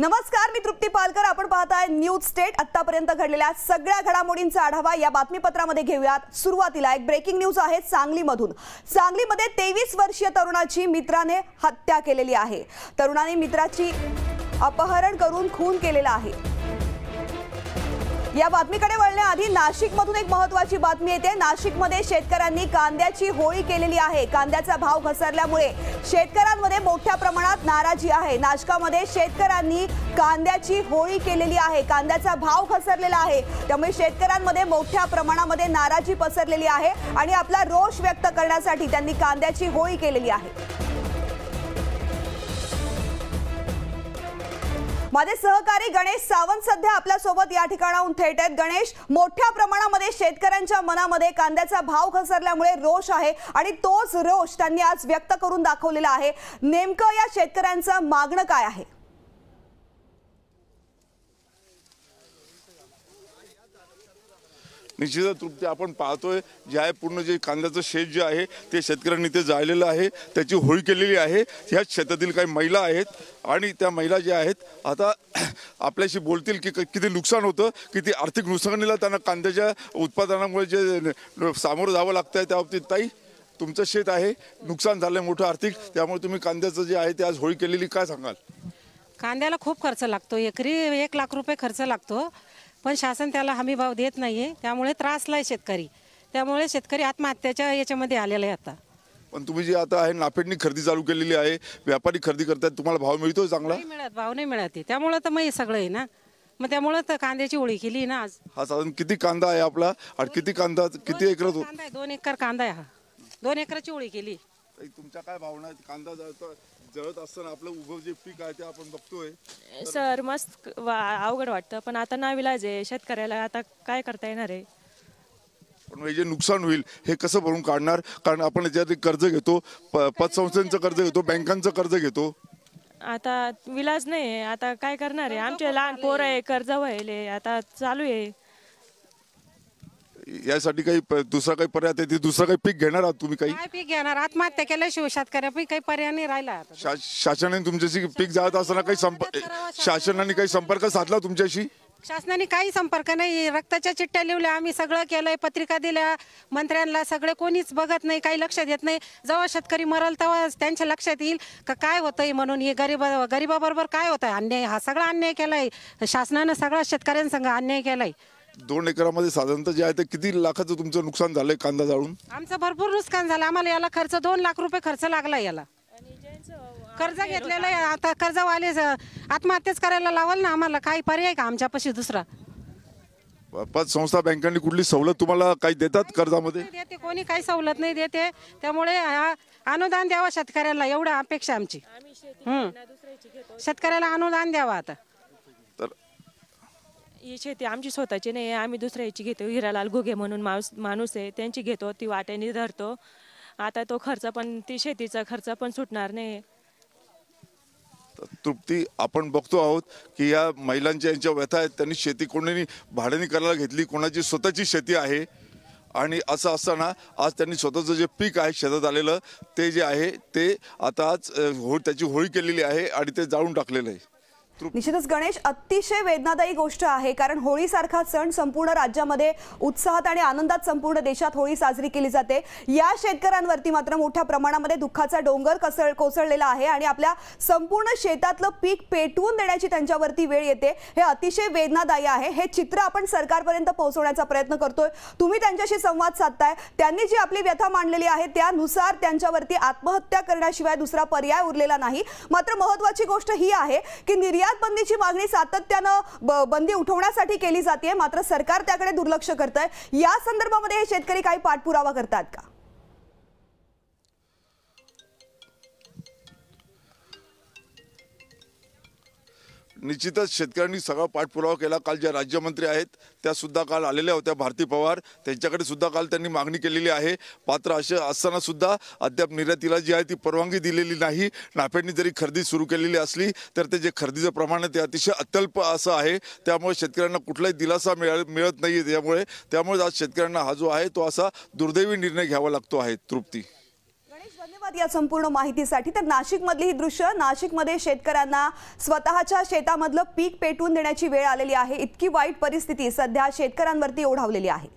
नमस्कार मी तृप्ती पालकर आपण पाहताय न्यूज स्टेट आतापर्यंत घडलेल्या सगळ्या घडामोडींचा आढावा या बातमीपत्रामध्ये घेऊयात सुरुवातीला एक ब्रेकिंग न्यूज आहे सांगलीमधून सांगलीमध्ये तेवीस वर्षीय तरुणाची मित्राने हत्या केलेली आहे तरुणाने मित्राची अपहरण करून खून केलेला आहे या बातमीकडे वळण्याआधी नाशिकमधून एक महत्वाची बातमी येते नाशिकमध्ये शेतकऱ्यांनी कांद्याची होळी केलेली आहे कांद्याचा भाव घसरल्यामुळे शेतकऱ्यांमध्ये मोठ्या प्रमाणात नाराजी आहे नाशकामध्ये शेतकऱ्यांनी कांद्याची होळी केलेली आहे कांद्याचा भाव घसरलेला आहे त्यामुळे शेतकऱ्यांमध्ये मोठ्या प्रमाणामध्ये नाराजी पसरलेली आहे आणि आपला रोष व्यक्त करण्यासाठी त्यांनी कांद्याची होळी केलेली आहे माझे सहकारी गणेश सावंत सध्या आपल्या सोबत या ठिकाणाहून थेट आहेत गणेश मोठ्या प्रमाणामध्ये शेतकऱ्यांच्या मनामध्ये कांद्याचा भाव घसरल्यामुळे रोष आहे आणि तोच रोष त्यांनी आज व्यक्त करून दाखवलेला आहे नेमकं या शेतकऱ्यांचं मागणं काय आहे निश्चित तृप्ती आपण पाहतोय जे आहे पूर्ण जे कांद्याचं शेत जे आहे ते शेतकऱ्यांनी ते जाळलेलं आहे त्याची होळी केलेली आहे ह्याच शेतातील काही महिला आहेत आणि त्या महिला ज्या आहेत आता आपल्याशी बोलतील की किती नुकसान होतं किती आर्थिक नुकसानीला त्यांना कांद्याच्या उत्पादनामुळे जे सामोरं जावं लागतं आहे त्या बाबतीत ताई तुमचं शेत आहे नुकसान झालंय मोठं आर्थिक त्यामुळे तुम्ही कांद्याचं जे आहे ते आज होळी केलेली काय सांगाल कांद्याला खूप खर्च लागतो एकरी एक लाख रुपये खर्च लागतो पण शासन त्याला हमी भाव देत नाहीये त्यामुळे त्रासला आहे शेतकरी त्यामुळे शेतकरी आत्महत्याच्या याच्यामध्ये आलेला आहे आता पण तुम्ही जे आता आहे नाफेडनी खरेदी चालू केलेली आहे व्यापारी खरेदी करतात तुम्हाला भाव मिळतो चांगला मिळत भाव नाही मिळत आहे त्यामुळं तर मग हे सगळं आहे ना मग त्यामुळे तर कांद्याची ओळी केली ना आज हा साधारण किती कांदा आहे आपला आणि किती कांदा किती एकर हो- आहे दोन एकर कांदा आहे हा दोन एकराची ओळी केली तुमच्या काय भावना कांदा जळत आपलं जे पीक आहे ते आपण सर मस्त अवघड वाटत पण आता ना विलाज आहे शेतकऱ्याला आता काय करता येणार आहे पण हे जे नुकसान होईल हे कसं भरून काढणार कारण आपण याच्यात कर्ज घेतो पतसंस्थेचं कर्ज घेतो बँकांचं कर्ज घेतो आता विलाज नाही आता काय करणार आहे आमचे लहान पोर आहे कर्ज व्हायले आता चालू आहे यासाठी काही दुसरा काही पर्याय की दुसरा काही पीक घेणार आहात तुम्ही काही पीक घेणार आत्महत्या केल्याशिवाय शेतकऱ्यापैकी काही पर्याय नाही राहिला शासनाने तुमच्याशी पीक जात असताना काही शासनाने काही संपर्क साधला तुमच्याशी शासनाने काही संपर्क नाही रक्ताच्या चिठ्ठ्या लिहिल्या आम्ही सगळं केलंय पत्रिका दिल्या मंत्र्यांना सगळे कोणीच बघत नाही काही लक्षात येत नाही जेव्हा शेतकरी मरल तेव्हा त्यांच्या लक्षात येईल का काय होतंय म्हणून हे गरीब गरीबाबरोबर काय होतंय अन्याय हा सगळा अन्याय केलाय शासनानं सगळा शेतकऱ्यांसंग अन्याय केलाय दोन एकरामध्ये साधारणतः जे आहे ते किती लाखाचं तुमचं नुकसान झालंय कांदा जाळून आमचं भरपूर नुकसान झालं आम्हाला याला खर्च दोन लाख रुपये खर्च लागला याला कर्ज घेतलेलं आहे आता कर्जवाले स- आत्महत्याच करायला लावल ना आम्हाला काही पर्याय का आमच्यापाशी दुसरा पाच संस्था बँकांनी कुठली सवलत तुम्हाला काही देतात कर्जामध्ये देते कोणी काही सवलत नाही देते त्यामुळे अनुदान द्यावा शेतकऱ्याला एवढा अपेक्षा आमची हम्म. शेतकऱ्याला अनुदान द्यावा आता ही शेती आमची स्वतःची नाही आहे आम्ही दुसऱ्याची घेतो हिरालाल घुगे म्हणून माणूस माणूस आहे त्यांची घेतो ती वाट्याने धरतो आता तो खर्च पण ती शेतीचा खर्च पण सुटणार नाही तृप्ती आपण बघतो आहोत की या महिलांच्या यांच्या व्यथा आहेत त्यांनी शेती कोणी भाड्याने करायला घेतली कोणाची स्वतःची शेती आहे आणि असं असताना आज त्यांनी स्वतःचं जे पीक आहे शेतात आलेलं ते जे आहे ते आता आज हो, त्याची होळी केलेली आहे आणि ते जाळून टाकलेलं आहे निश्चितच गणेश अतिशय वेदनादायी गोष्ट आहे कारण होळीसारखा सण संपूर्ण राज्यामध्ये उत्साहात आणि आनंदात संपूर्ण देशात होळी साजरी केली जाते या शेतकऱ्यांवरती मात्र मोठ्या प्रमाणामध्ये दुःखाचा डोंगर कसळ कोसळलेला आहे आणि आपल्या संपूर्ण शेतातलं पीक पेटवून देण्याची त्यांच्यावरती वेळ येते हे अतिशय वेदनादायी आहे हे चित्र आपण सरकारपर्यंत पोहोचवण्याचा प्रयत्न करतोय तुम्ही त्यांच्याशी संवाद साधताय त्यांनी जी आपली व्यथा मांडलेली आहे त्यानुसार त्यांच्यावरती आत्महत्या करण्याशिवाय दुसरा पर्याय उरलेला नाही मात्र महत्वाची गोष्ट ही आहे की निर्यात आयात बंदीची मागणी सातत्यानं बंदी उठवण्यासाठी केली जाते मात्र सरकार त्याकडे दुर्लक्ष करत आहे या संदर्भामध्ये हे शेतकरी काही पाठपुरावा करतात का निश्चितच शेतकऱ्यांनी सगळा पाठपुरावा केला काल ज्या राज्यमंत्री आहेत त्यासुद्धा काल आलेल्या होत्या भारती पवार त्यांच्याकडे सुद्धा काल त्यांनी मागणी केलेली आहे पात्र असे असताना सुद्धा अद्याप निर्यातीला जी आहे ती परवानगी दिलेली नाही नाफेडनी जरी खरेदी सुरू केलेली असली तर ते जे खरेदीचं प्रमाण आहे ते अतिशय अत्यल्प असं आहे त्यामुळे शेतकऱ्यांना कुठलाही दिलासा मिळ मिळत नाही त्यामुळे त्यामुळे आज शेतकऱ्यांना हा जो आहे तो असा दुर्दैवी निर्णय घ्यावा लागतो आहे तृप्ती धन्यवाद या संपूर्ण माहितीसाठी तर नाशिकमधली ही दृश्य नाशिकमध्ये शेतकऱ्यांना स्वतःच्या शेतामधलं पीक पेटवून देण्याची वेळ आलेली आहे इतकी वाईट परिस्थिती सध्या शेतकऱ्यांवरती ओढावलेली आहे